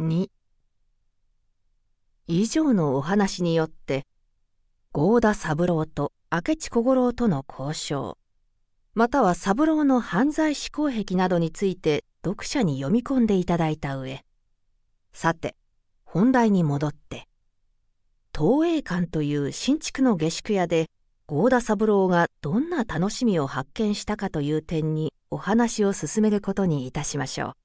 2以上のお話によって合田三郎と明智小五郎との交渉または三郎の犯罪思考癖などについて読者に読み込んでいただいた上さて本題に戻って東映館という新築の下宿屋で合田三郎がどんな楽しみを発見したかという点にお話を進めることにいたしましょう。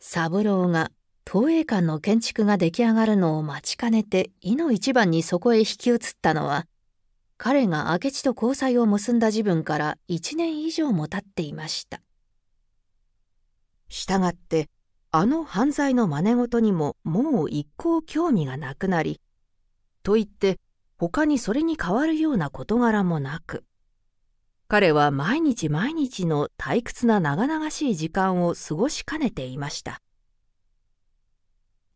三郎が東映館の建築が出来上がるのを待ちかねて井の一番にそこへ引き移ったのは彼が明智と交際を結んだ時分から1年以上も経っていましたしたがってあの犯罪の真似事にももう一向興味がなくなりといって他にそれに代わるような事柄もなく彼は毎日毎日の退屈な長々しい時間を過ごしかねていました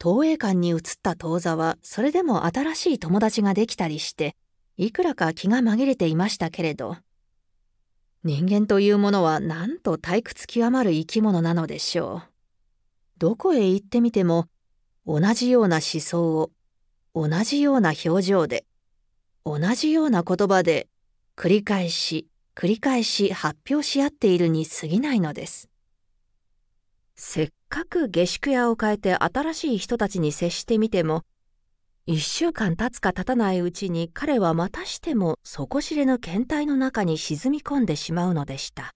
東映館に移った当座はそれでも新しい友達ができたりしていくらか気が紛れていましたけれど人間というものはなんと退屈極まる生き物なのでしょうどこへ行ってみても同じような思想を同じような表情で同じような言葉で繰り返し繰り返し発表し合っているに過ぎないのです。せっかく下宿屋を変えて新しい人たちに接してみても1週間経つか経たないうちに彼はまたしても底知れぬ検体の中に沈み込んでしまうのでした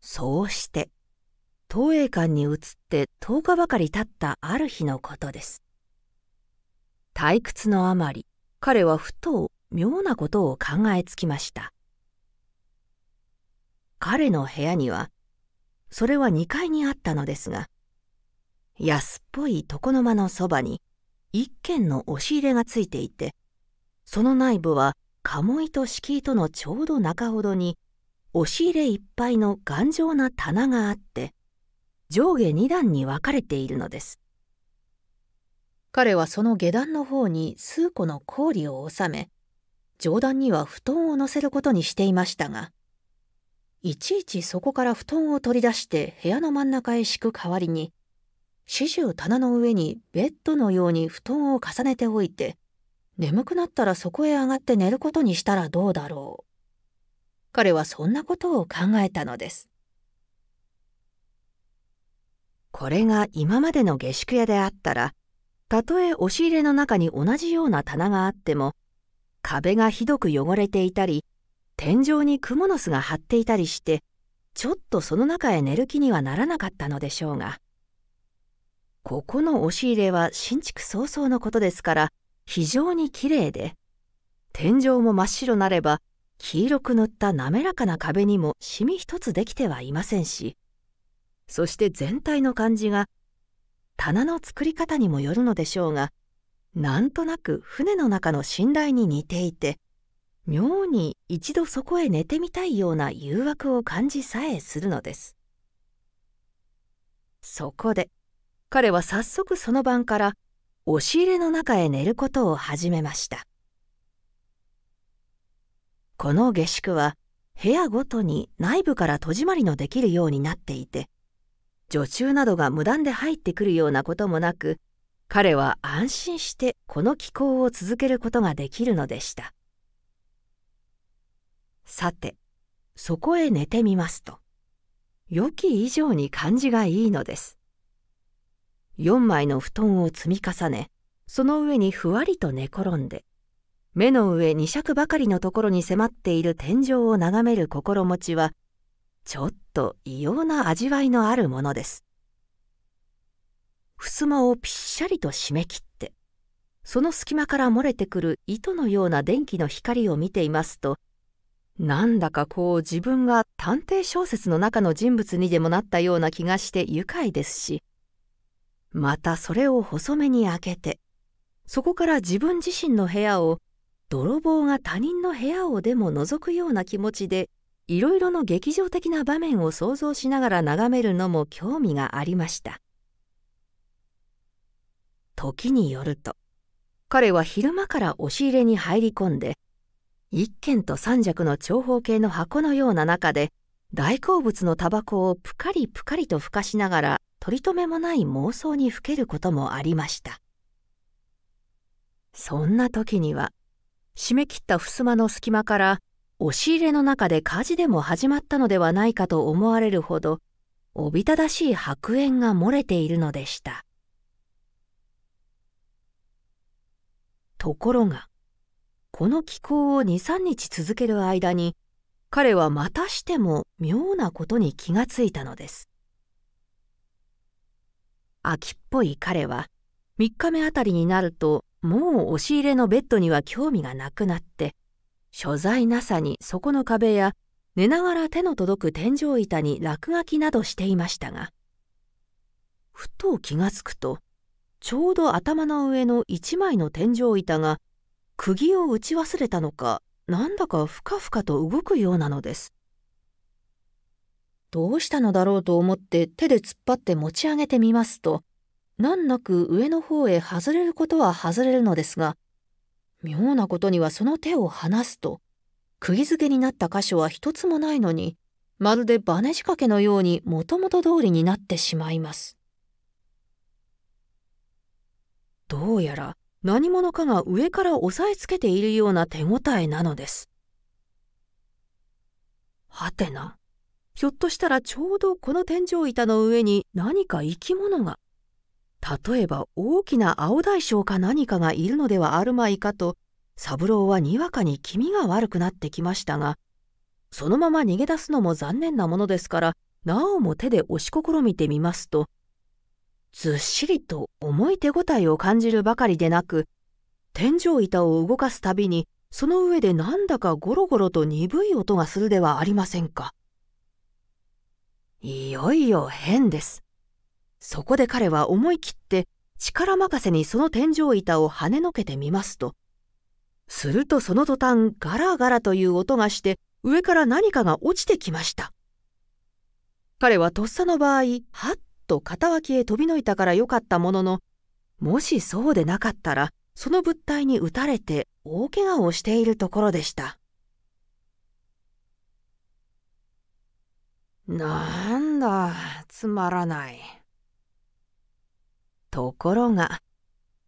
そうして東映館に移って10日ばかり経ったある日のことです退屈のあまり彼はふと妙なことを考えつきました。彼の部屋には、それは2階にあったのですが、安っぽい床の間のそばに一軒の押し入れがついていて、その内部は鴨居と敷居とのちょうど中ほどに、押し入れいっぱいの頑丈な棚があって、上下2段に分かれているのです。彼はその下段の方に数個の氷を収め、上段には布団を乗せることにしていましたが、いちいちそこから布団を取り出して部屋の真ん中へ敷く代わりに、始終棚の上にベッドのように布団を重ねておいて、眠くなったらそこへ上がって寝ることにしたらどうだろう。彼はそんなことを考えたのです。これが今までの下宿屋であったら、たとえ押し入れの中に同じような棚があっても、壁がひどく汚れていたり天井に蜘蛛の巣が張っていたりしてちょっとその中へ寝る気にはならなかったのでしょうがここの押し入れは新築早々のことですから非常にきれいで天井も真っ白なれば黄色く塗った滑らかな壁にもシミ一つできてはいませんしそして全体の感じが棚の作り方にもよるのでしょうがなんとなく船の中の信頼に似ていて妙に一度そこへ寝てみたいような誘惑を感じさえするのですそこで彼は早速その晩から押し入れの中へ寝ることを始めましたこの下宿は部屋ごとに内部から戸締まりのできるようになっていて女中などが無断で入ってくるようなこともなく彼は安心してこの気候を続けることができるのでしたさてそこへ寝てみますと良き以上に感じがいいのです4枚の布団を積み重ねその上にふわりと寝転んで目の上2尺ばかりのところに迫っている天井を眺める心持ちはちょっと異様な味わいのあるものです。襖をぴっしゃりと締め切ってその隙間から漏れてくる糸のような電気の光を見ていますとなんだかこう自分が探偵小説の中の人物にでもなったような気がして愉快ですしまたそれを細めに開けてそこから自分自身の部屋を泥棒が他人の部屋をでも覗くような気持ちでいろいろの劇場的な場面を想像しながら眺めるのも興味がありました。時によると彼は昼間から押し入れに入り込んで一軒と三尺の長方形の箱のような中で大好物のタバコをぷかりぷかりとふかしながら取り留めもない妄想にふけることもありましたそんな時には締め切った襖の隙間から押し入れの中で火事でも始まったのではないかと思われるほどおびただしい白煙が漏れているのでした。ところがこの気候を23日続ける間に彼はまたしても妙なことに気がついたのです秋っぽい彼は3日目あたりになるともう押し入れのベッドには興味がなくなって所在なさにそこの壁や寝ながら手の届く天井板に落書きなどしていましたがふと気がつくとちょうど頭の上の一枚の天井板が釘を打ち忘れたのかなんだかふかふかと動くようなのです。どうしたのだろうと思って手で突っ張って持ち上げてみますと難なく上の方へ外れることは外れるのですが妙なことにはその手を離すと釘付けになった箇所は一つもないのにまるでバネ仕掛けのようにもともと通りになってしまいます。どうやら何者かが上から押さえつけているような手応えなのです。はてな。ひょっとしたらちょうどこの天井板の上に何か生き物が、例えば大きな青大将か何かがいるのではあるまいかと、三郎はにわかに気味が悪くなってきましたが、そのまま逃げ出すのも残念なものですから、なおも手で押し試みてみますと、ずっしりと重い手応えを感じるばかりでなく、天井板を動かすたびに、その上でなんだかゴロゴロと鈍い音がするではありませんか。いよいよ変です。そこで彼は思い切って力任せにその天井板を跳ねのけてみますと、するとその途端ガラガラという音がして上から何かが落ちてきました。彼はとっさの場合、はっと片脇へ飛びのいたからよかったものの、もしそうでなかったら、その物体に撃たれて大けがをしているところでした。なんだ、つまらない。ところが、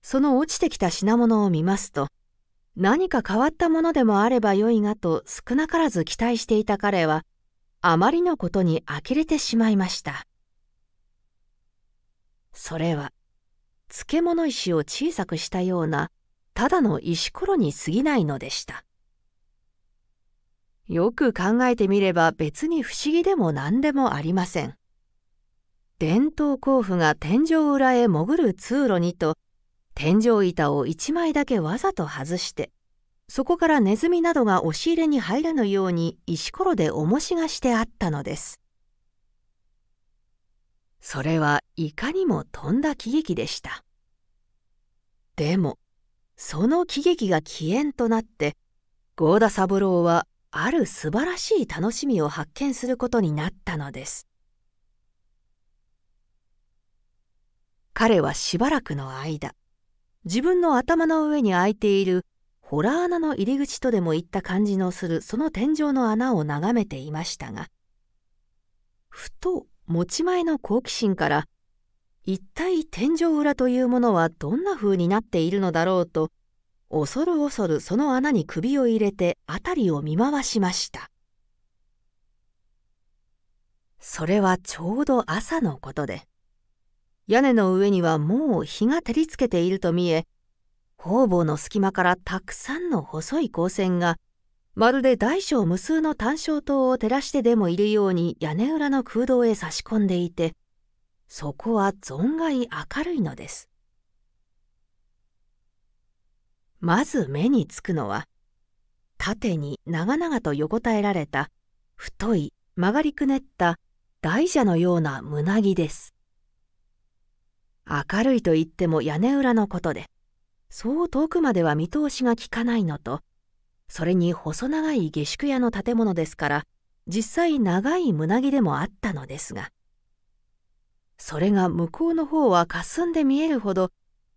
その落ちてきた品物を見ますと、何か変わったものでもあればよいがと少なからず期待していた彼は、あまりのことに呆れてしまいました。それは漬物石を小さくしたようなただの石ころに過ぎないのでしたよく考えてみれば別に不思議でも何でもありません伝統甲府が天井裏へ潜る通路にと天井板を1枚だけわざと外してそこからネズミなどが押し入れに入らぬように石ころで重しがしてあったのですそれはいかにも飛んだ喜劇でしたでもその喜劇が起源となって合田三郎はある素晴らしい楽しみを発見することになったのです彼はしばらくの間自分の頭の上に開いているホラー穴の入り口とでもいった感じのするその天井の穴を眺めていましたがふと持ち前の好奇心から一体天井裏というものはどんな風になっているのだろうと恐る恐るその穴に首を入れて辺りを見回しましたそれはちょうど朝のことで屋根の上にはもう日が照りつけていると見え方々の隙間からたくさんの細い光線がまるで大小無数の単焦灯を照らしてでもいるように屋根裏の空洞へ差し込んでいてそこは存外明るいのですまず目につくのは縦に長々と横たえられた太い曲がりくねった大蛇のような胸木です明るいといっても屋根裏のことでそう遠くまでは見通しがきかないのとそれに細長い下宿屋の建物ですから実際長い胸毛でもあったのですがそれが向こうの方はかすんで見えるほど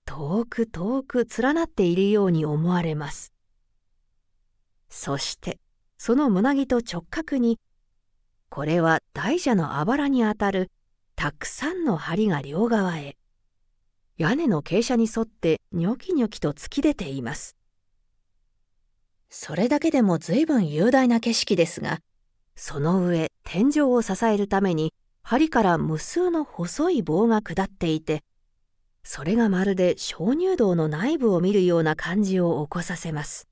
遠く遠く連なっているように思われますそしてその胸毛と直角にこれは大蛇のあばらにあたるたくさんの梁が両側へ屋根の傾斜に沿ってニョキニョキと突き出ていますそれだけでも随分雄大な景色ですが、その上天井を支えるために針から無数の細い棒が下っていて、それがまるで鍾乳洞の内部を見るような感じを起こさせます。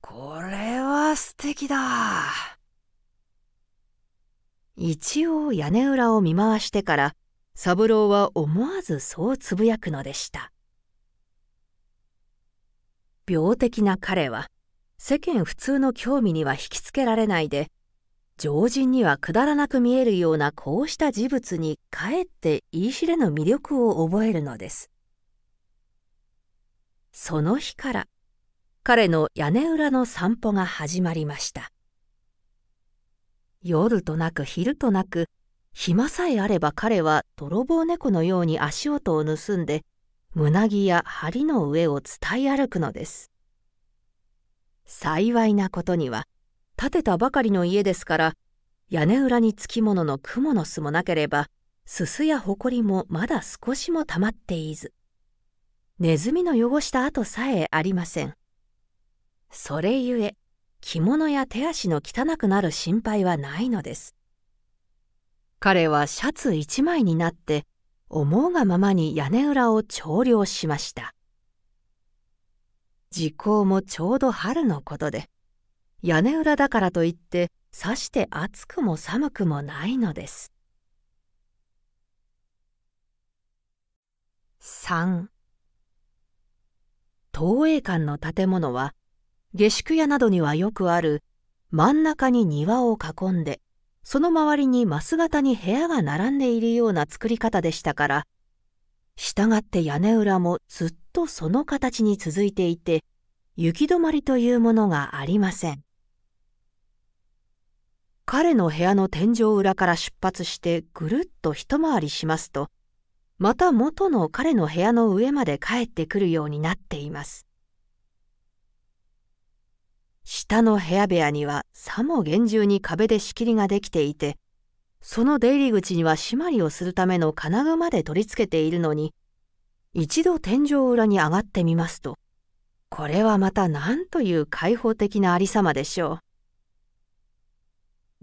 これは素敵だ。一応屋根裏を見回してから、三郎は思わずそうつぶやくのでした。病的な彼は世間普通の興味には引きつけられないで常人にはくだらなく見えるようなこうした事物にかえって言い知れぬ魅力を覚えるのですその日から彼の屋根裏の散歩が始まりました夜となく昼となく暇さえあれば彼は泥棒猫のように足音を盗んで胸木や梁の上を伝い歩くのです幸いなことには建てたばかりの家ですから屋根裏につきものの蜘蛛の巣もなければすすやほこりもまだ少しもたまっていずネズミの汚した跡さえありませんそれゆえ着物や手足の汚くなる心配はないのです彼はシャツ一枚になって思うがままに屋根裏を調量しました時効もちょうど春のことで屋根裏だからといってさして暑くも寒くもないのです3東映館の建物は下宿屋などにはよくある真ん中に庭を囲んでその周りにマス型に部屋が並んでいるような作り方でしたから、従って屋根裏もずっとその形に続いていて、行き止まりというものがありません。彼の部屋の天井裏から出発してぐるっと一回りしますと、また元の彼の部屋の上まで帰ってくるようになっています。下の部屋部屋にはさも厳重に壁で仕切りができていて、その出入り口には締まりをするための金具まで取り付けているのに、一度天井裏に上がってみますと、これはまた何という開放的なありさまでしょう。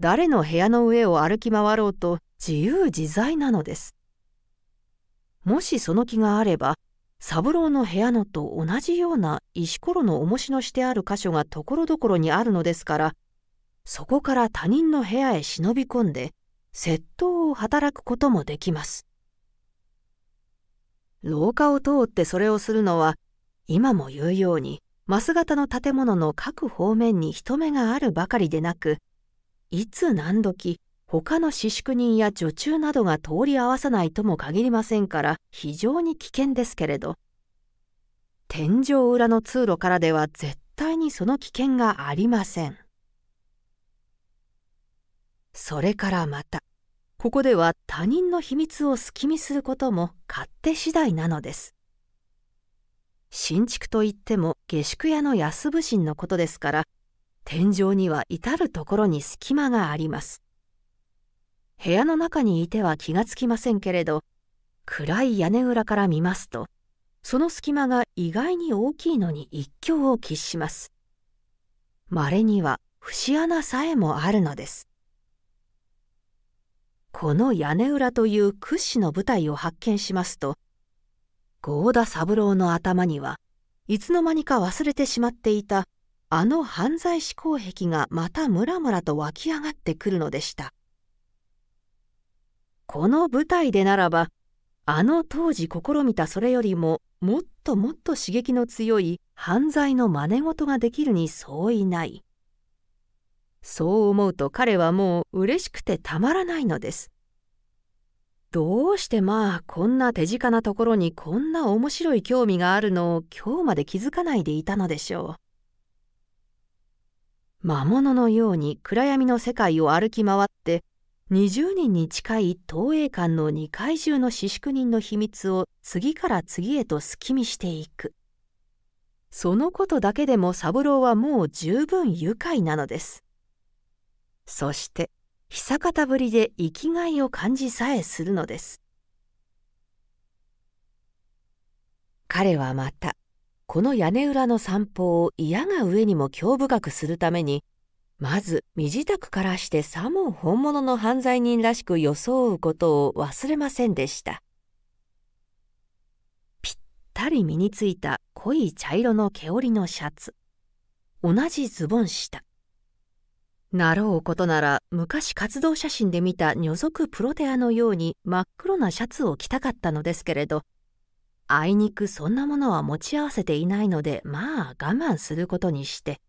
誰の部屋の上を歩き回ろうと自由自在なのです。もしその気があれば、三郎の部屋のと同じような石ころの重しのしてある箇所がところどころにあるのですからそこから他人の部屋へ忍び込んで窃盗を働くこともできます廊下を通ってそれをするのは今も言うようにマス型の建物の各方面に人目があるばかりでなくいつ何時他の私宿人や女中などが通り合わさないとも限りませんから非常に危険ですけれど天井裏の通路からでは絶対にその危険がありませんそれからまたここでは他人の秘密を隙見することも勝手次第なのです新築といっても下宿屋の安武神のことですから天井には至る所に隙間があります部屋の中にいては気がつきませんけれど暗い屋根裏から見ますとその隙間が意外に大きいのに一興を喫しますまれには節穴さえもあるのですこの屋根裏という屈指の舞台を発見しますと合田三郎の頭にはいつの間にか忘れてしまっていたあの犯罪思考癖がまたムラムラと湧き上がってくるのでした。この舞台でならばあの当時試みたそれよりももっともっと刺激の強い犯罪の真似事ができるに相違ない。そう思うと彼はもう嬉しくてたまらないのです。どうしてまあこんな手近なところにこんな面白い興味があるのを今日まで気づかないでいたのでしょう。魔物のように暗闇の世界を歩き回って20人に近い東映館の2階中の四宿人の秘密を次から次へと隙見していくそのことだけでも三郎はもう十分愉快なのですそして久方ぶりで生きがいを感じさえするのです彼はまたこの屋根裏の散歩を嫌が上にも興深くするためにまず身支度からしてさも本物の犯罪人らしく装うことを忘れませんでしたぴったり身についた濃い茶色の毛織のシャツ同じズボン下なろうことなら昔活動写真で見た女族プロテアのように真っ黒なシャツを着たかったのですけれどあいにくそんなものは持ち合わせていないのでまあ我慢することにして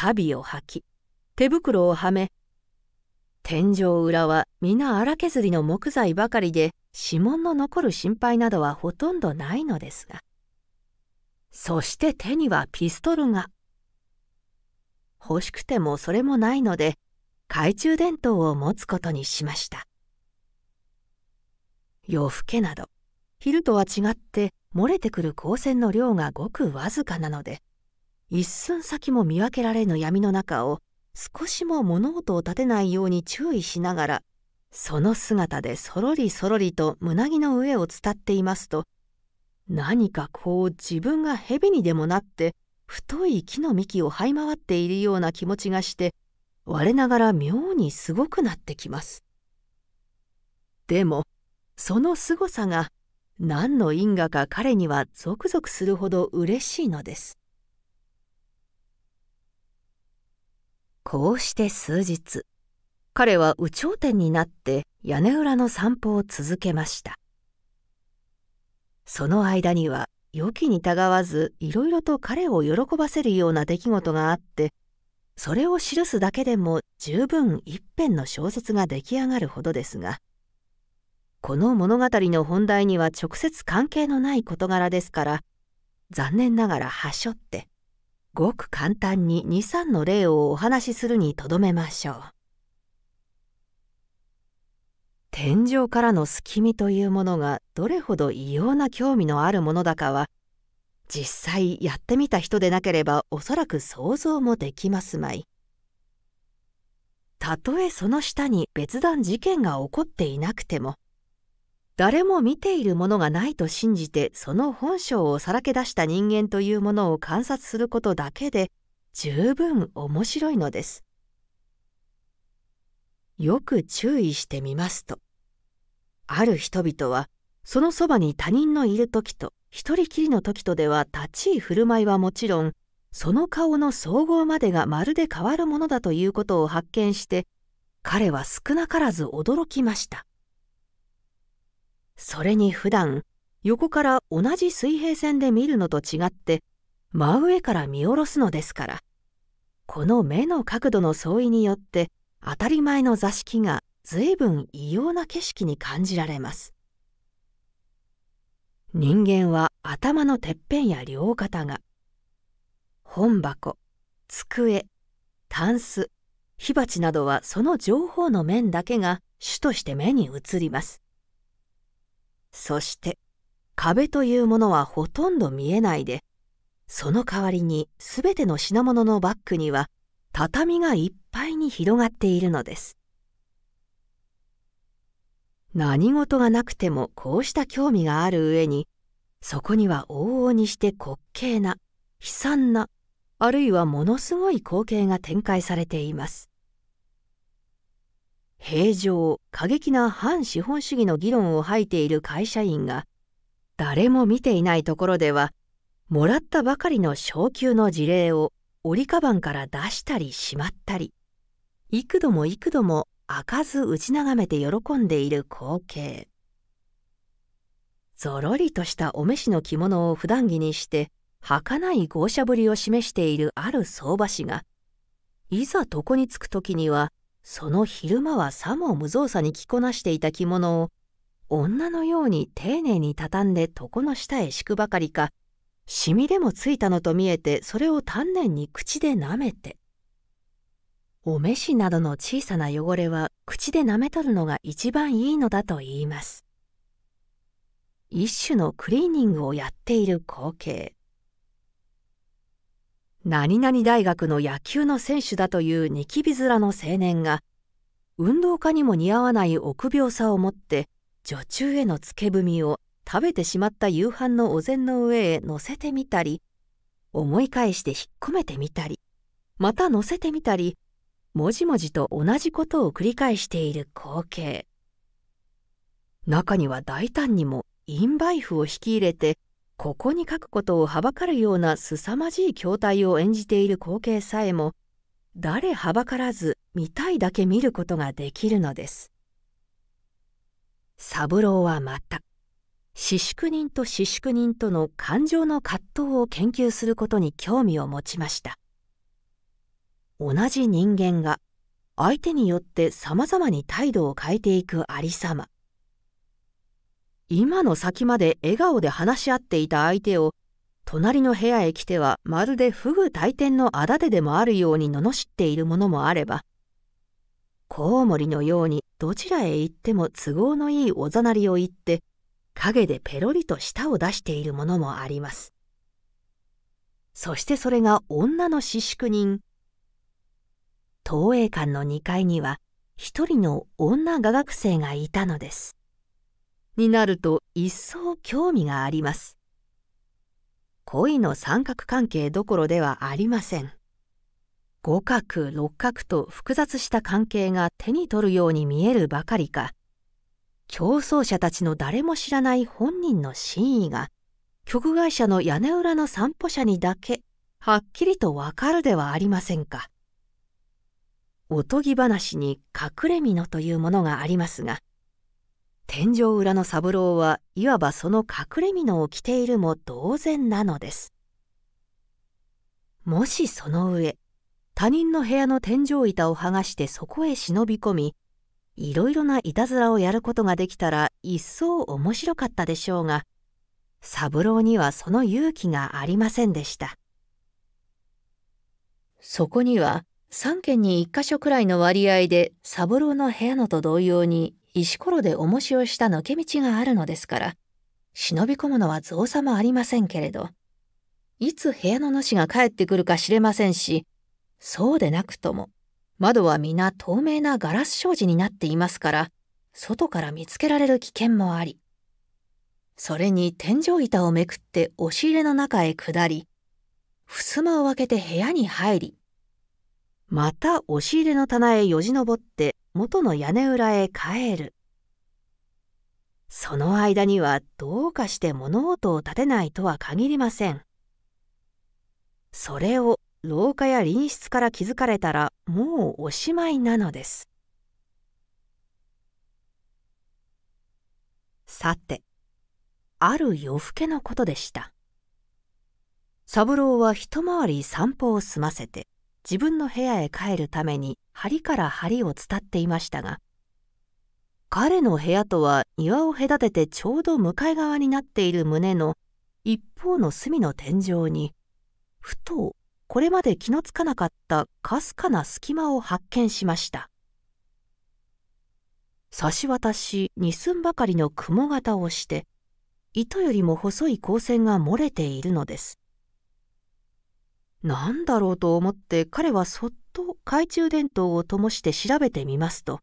足袋を履き手袋をはめ天井裏は皆荒削りの木材ばかりで指紋の残る心配などはほとんどないのですがそして手にはピストルが欲しくてもそれもないので懐中電灯を持つことにしました夜更けなど昼とは違って漏れてくる光線の量がごくわずかなので一寸先も見分けられぬ闇の中を少しも物音を立てないように注意しながらその姿でそろりそろりと胸木の上を伝っていますと何かこう自分が蛇にでもなって太い木の幹を這い回っているような気持ちがして我ながら妙にすごくなってきます。でもその凄さが何の因果か彼にはゾクゾクするほど嬉しいのです。こうして数日彼は有頂天になって屋根裏の散歩を続けましたその間には予期にたがわずいろいろと彼を喜ばせるような出来事があってそれを記すだけでも十分一編の小説が出来上がるほどですがこの物語の本題には直接関係のない事柄ですから残念ながらはしょってごく簡単に23の例をお話しするにとどめましょう。天井からの隙見というものがどれほど異様な興味のあるものだかは実際やってみた人でなければおそらく想像もできますまい。たとえその下に別段事件が起こっていなくても誰も見ているものがないと信じてその本性をさらけ出した人間というものを観察することだけで十分面白いのです。よく注意してみますとある人々はそのそばに他人のいる時と一人きりの時とでは立ち居振る舞いはもちろんその顔の総合までがまるで変わるものだということを発見して彼は少なからず驚きました。それに普段横から同じ水平線で見るのと違って真上から見下ろすのですからこの目の角度の相違によって当たり前の座敷が随分異様な景色に感じられます人間は頭のてっぺんや両肩が本箱机タンス火鉢などはその情報の面だけが主として目に映りますそして壁というものはほとんど見えないでその代わりに全ての品物のバッグには畳がいっぱいに広がっているのです何事がなくてもこうした興味がある上にそこには往々にして滑稽な悲惨なあるいはものすごい光景が展開されています平常過激な反資本主義の議論を吐いている会社員が誰も見ていないところではもらったばかりの昇給の事例を折りカバンから出したりしまったり幾度も幾度も開かず打ち眺めて喜んでいる光景ぞろりとしたお召しの着物を普段着にして儚い豪奢ぶりを示しているある相場師がいざ床に着く時にはその昼間はさも無造作に着こなしていた着物を女のように丁寧に畳んで床の下へ敷くばかりかシミでもついたのと見えてそれを丹念に口で舐めてお召しなどの小さな汚れは口で舐めとるのが一番いいのだと言います一種のクリーニングをやっている光景何々大学の野球の選手だというニキビ面の青年が運動家にも似合わない臆病さを持って女中へのつけ踏みを食べてしまった夕飯のお膳の上へ乗せてみたり思い返して引っ込めてみたりまた乗せてみたりもじもじと同じことを繰り返している光景中には大胆にもインバイフを引き入れてここに書くことをはばかるような凄まじい筐体を演じている光景さえも誰はばからず見たいだけ見ることができるのです三郎はまた私宿人と私宿人との感情の葛藤を研究することに興味を持ちました同じ人間が相手によって様々に態度を変えていくありさま今の先まで笑顔で話し合っていた相手を隣の部屋へ来てはまるでフグ大天のあだででもあるように罵っているものもあればコウモリのようにどちらへ行っても都合のいいおざなりを言って陰でペロリと舌を出しているものもあります。そしてそれが女の私宿人。東映館の2階には一人の女画学生がいたのです。になると一層興味があります。恋の三角関係どころではありません。五角六角と複雑した関係が手に取るように見えるばかりか競争者たちの誰も知らない本人の真意が局外者の屋根裏の散歩者にだけはっきりとわかるではありませんか。おとぎ話に隠れ蓑というものがありますが天井裏の三郎はいわばその隠れ蓑を着ているも同然なのです。もしその上他人の部屋の天井板を剥がしてそこへ忍び込みいろいろないたずらをやることができたら一層面白かったでしょうが三郎にはその勇気がありませんでしたそこには3軒に1か所くらいの割合で三郎の部屋のと同様に石ころで重しをした抜け道があるのですから忍び込むのは造作もありませんけれどいつ部屋の主が帰ってくるか知れませんしそうでなくとも窓は皆透明なガラス障子になっていますから外から見つけられる危険もありそれに天井板をめくって押し入れの中へ下り襖を開けて部屋に入りまた押し入れの棚へよじ登って元の屋根裏へ帰るその間にはどうかして物音を立てないとは限りませんそれを廊下や隣室から気づかれたらもうおしまいなのですさてある夜更けのことでした三郎は一回り散歩を済ませて自分の部屋へ帰るために梁から梁を伝っていましたが彼の部屋とは庭を隔ててちょうど向かい側になっている棟の一方の隅の天井にふとこれまで気のつかなかったかすかな隙間を発見しました差し渡し二寸ばかりの雲型をして糸よりも細い光線が漏れているのです何だろうと思って彼はそっと懐中電灯を灯して調べてみますと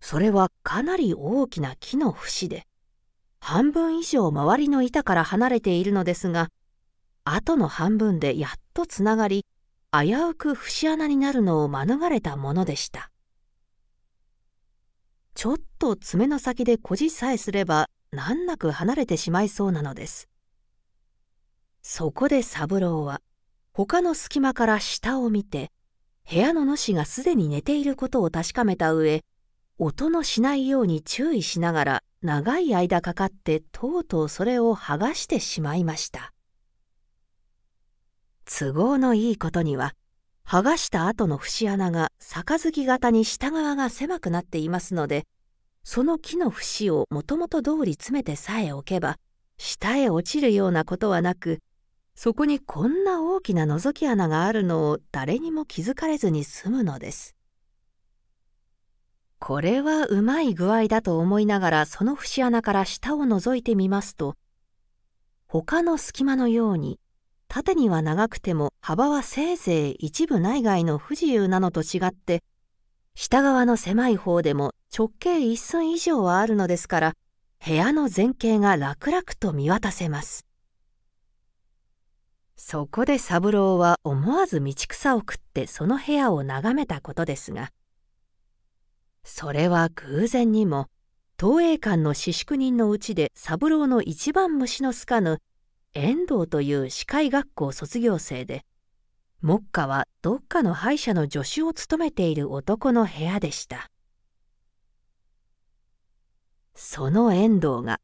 それはかなり大きな木の節で半分以上周りの板から離れているのですが後の半分でやっとつながり危うく節穴になるのを免れたものでしたちょっと爪の先でこじさえすれば難なく離れてしまいそうなのですそこで三郎は他の隙間から下を見て部屋の主がすでに寝ていることを確かめた上音のしないように注意しながら長い間かかってとうとうそれを剥がしてしまいました都合のいいことには剥がした後の節穴が杯型に下側が狭くなっていますのでその木の節をもともと通り詰めてさえ置けば下へ落ちるようなことはなくそこにこんな大きな覗き穴があるのを誰にも気づかれずに済むのです。これはうまい具合だと思いながらその節穴から下を覗いてみますと他の隙間のように縦には長くても幅はせいぜい一部内外の不自由なのと違って下側の狭い方でも直径1寸以上はあるのですから部屋の前景が楽々と見渡せます。そこで三郎は思わず道草を食ってその部屋を眺めたことですがそれは偶然にも東映館の私宿人のうちで三郎の一番虫のすかぬ遠藤という歯科医学校卒業生で目下はどっかの歯医者の助手を務めている男の部屋でしたその遠藤が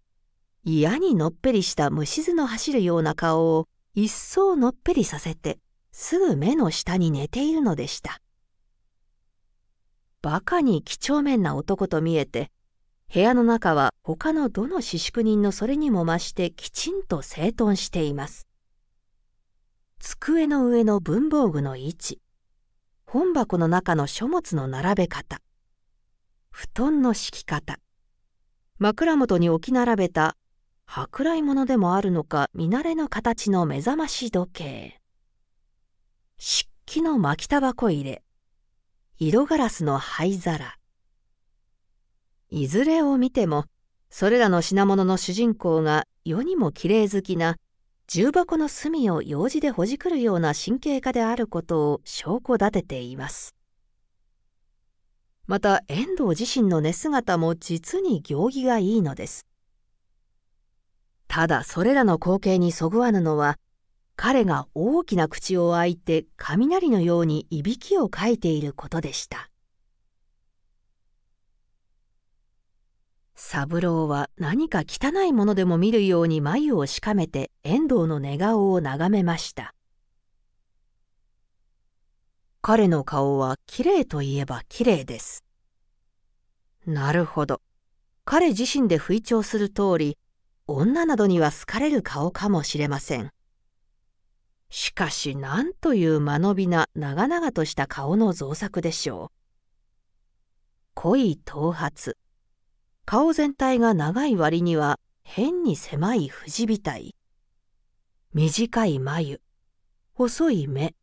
嫌にのっぺりした虫図の走るような顔を一層のっぺりさせてすぐ目の下に寝ているのでしたバカに几帳面な男と見えて部屋の中は他のどの私宿人のそれにも増してきちんと整頓しています机の上の文房具の位置本箱の中の書物の並べ方布団の敷き方枕元に置き並べた舶来物でもあるのか見慣れぬ形の目覚まし時計漆器の巻きタバコ入れ色ガラスの灰皿いずれを見てもそれらの品物の主人公が世にも綺麗好きな重箱の隅を用事でほじくるような神経科であることを証拠立てています。また遠藤自身の寝姿も実に行儀がいいのです。ただそれらの光景にそぐわぬのは彼が大きな口を開いて雷のようにいびきをかいていることでした三郎は何か汚いものでも見るように眉をしかめて遠藤の寝顔を眺めました彼の顔はきれいといえばきれいですなるほど彼自身で吹聴する通り女などには好かれる顔かもしれません。しかしなんという間延びな長々とした顔の造作でしょう。濃い頭髪。顔全体が長い割には変に狭い藤体。短い眉。細い目。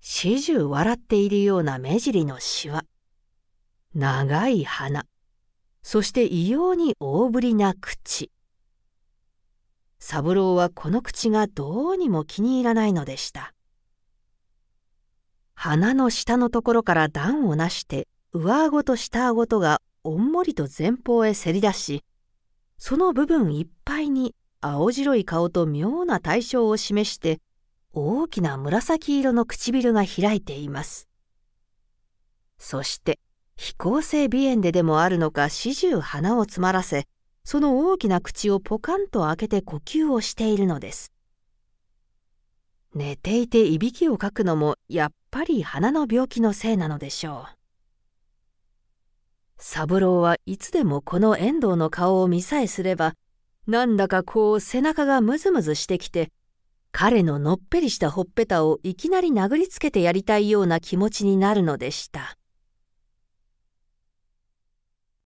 始終笑っているような目尻のしわ。長い鼻。そして異様に大ぶりな口。三郎はこの口がどうにも気に入らないのでした鼻の下のところから段をなして上顎と下顎とがおんもりと前方へせり出しその部分いっぱいに青白い顔と妙な対象を示して大きな紫色の唇が開いていますそして非行性鼻炎ででもあるのか始終鼻を詰まらせその大きな口をポカンと開けて呼吸をしているのです寝ていていびきをかくのもやっぱり鼻の病気のせいなのでしょう三郎はいつでもこの遠藤の顔を見さえすればなんだかこう背中がムズムズしてきて彼ののっぺりしたほっぺたをいきなり殴りつけてやりたいような気持ちになるのでした。